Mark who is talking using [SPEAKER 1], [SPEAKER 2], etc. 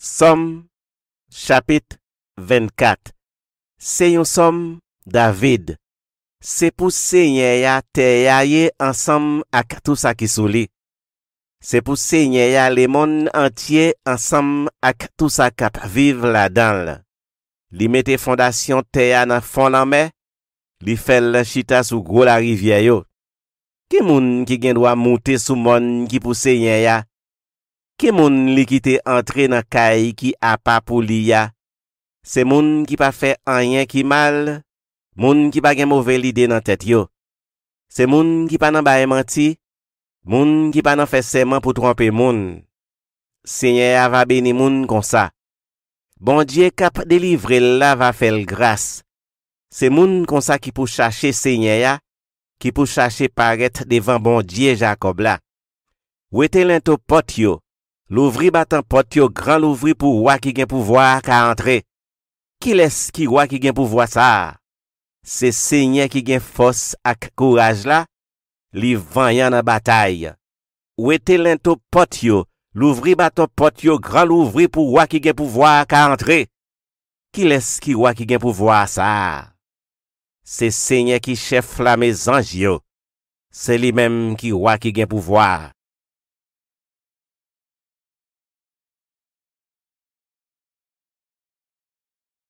[SPEAKER 1] SOM CHAPIT 24 SE YON SOM DAVID SE POU SE NYEYA TEYAYE ANSOM AK TUSA KISULI SE POU SE NYEYA LE MON ANTIYE ANSOM AK TUSA KAPA VIVE LA DANL LI METE FONDASYON TEYA NAN FON LAN ME LI FEL CHITA SOU GOLA RIVYAYO KE MOUN KI GEN DOA MOUTE SOU MON KI POU SE NYEYA Ke moun li ki te antre nan kay ki apapou li ya? Se moun ki pa fe anyen ki mal, moun ki pa gen mouvel ide nan tet yo. Se moun ki pa nan bae manti, moun ki pa nan fe seman pou trompe moun. Se nye ya va beni moun konsa. Bondye kap delivre la va fel gras. Se moun konsa ki pou chache se nye ya, ki pou chache paget devan bondye jakob la. Ou ete lento pot yo, Louvri bat an pot yo, gran louvri pou wak i gen pouvwa ak a antre. Ki les ki wak i gen pouvwa sa? Se se nye ki gen fos ak kouraj la, li vanyan an batay. Ou ete lento pot yo, louvri bat an pot yo, gran louvri pou wak i gen pouvwa ak a antre. Ki les ki wak i gen pouvwa sa? Se se nye ki chef la me zanj yo, se li menm ki wak i gen pouvwa.